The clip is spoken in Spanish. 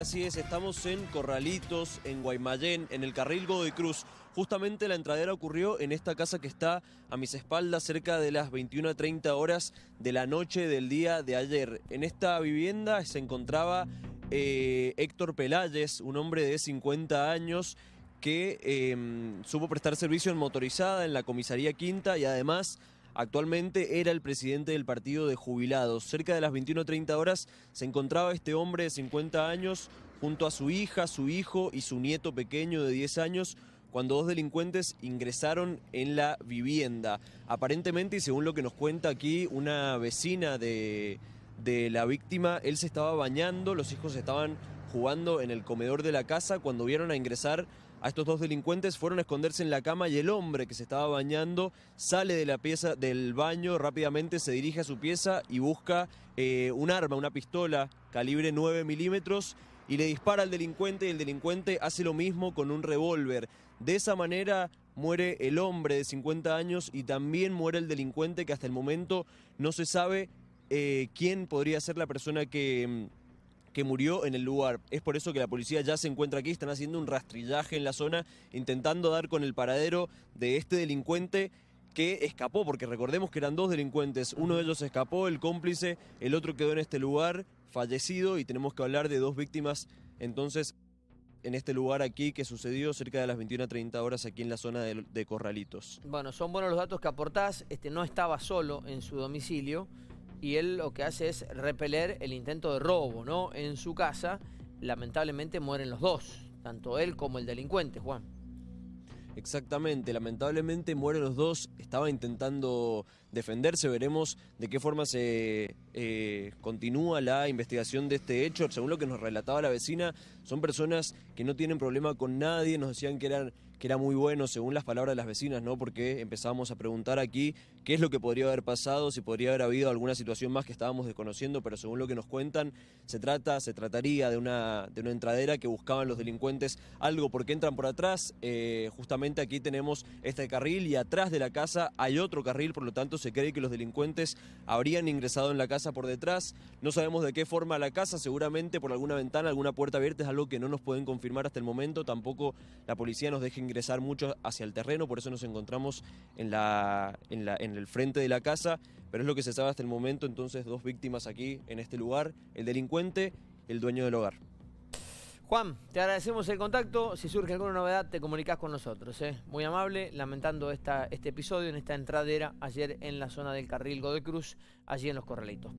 Así es, estamos en Corralitos, en Guaymallén, en el carril Godoy Cruz. Justamente la entradera ocurrió en esta casa que está a mis espaldas cerca de las 21.30 horas de la noche del día de ayer. En esta vivienda se encontraba eh, Héctor Pelayes, un hombre de 50 años que em, supo prestar servicio en motorizada en la comisaría quinta y además Actualmente era el presidente del partido de jubilados. Cerca de las 21.30 horas se encontraba este hombre de 50 años junto a su hija, su hijo y su nieto pequeño de 10 años cuando dos delincuentes ingresaron en la vivienda. Aparentemente, y según lo que nos cuenta aquí una vecina de, de la víctima, él se estaba bañando, los hijos estaban jugando en el comedor de la casa cuando vieron a ingresar a estos dos delincuentes, fueron a esconderse en la cama y el hombre que se estaba bañando sale de la pieza del baño rápidamente, se dirige a su pieza y busca eh, un arma, una pistola calibre 9 milímetros y le dispara al delincuente y el delincuente hace lo mismo con un revólver. De esa manera muere el hombre de 50 años y también muere el delincuente que hasta el momento no se sabe eh, quién podría ser la persona que mm, que murió en el lugar. Es por eso que la policía ya se encuentra aquí, están haciendo un rastrillaje en la zona, intentando dar con el paradero de este delincuente que escapó, porque recordemos que eran dos delincuentes, uno de ellos escapó, el cómplice, el otro quedó en este lugar fallecido y tenemos que hablar de dos víctimas entonces en este lugar aquí que sucedió cerca de las 21.30 horas aquí en la zona de, Corralitos. Bueno, son buenos los datos que aportás, este no estaba solo en su domicilio y él lo que hace es repeler el intento de robo, ¿no? En su casa, lamentablemente mueren los dos, tanto él como el delincuente, Juan. Exactamente, lamentablemente mueren los dos, estaba intentando defenderse, veremos de qué forma se eh, continúa la investigación de este hecho. Según lo que nos relataba la vecina, son personas que no tienen problema con nadie, nos decían que eran que era muy bueno, según las palabras de las vecinas, ¿no? Porque empezamos a preguntar aquí qué es lo que podría haber pasado, si podría haber habido alguna situación más que estábamos desconociendo, pero según lo que nos cuentan, se trata, se trataría de una, de una entradera que buscaban los delincuentes algo porque entran por atrás. Eh, justamente aquí tenemos este carril y atrás de la casa hay otro carril, por lo tanto se cree que los delincuentes habrían ingresado en la casa por detrás. No sabemos de qué forma la casa, seguramente por alguna ventana, alguna puerta abierta, es algo que no nos pueden confirmar hasta el momento. Tampoco la policía nos deja ingresar mucho hacia el terreno, por eso nos encontramos en, la, en, el frente de la casa, pero es lo que se sabe hasta el momento, entonces dos víctimas aquí en este lugar, el delincuente, el dueño del hogar. Juan, te agradecemos el contacto. Si surge alguna novedad, te comunicas con nosotros. ¿eh? Muy amable, lamentando esta, este episodio en esta entradera ayer en la zona del carril Godecruz, Cruz, allí en Los Corralitos.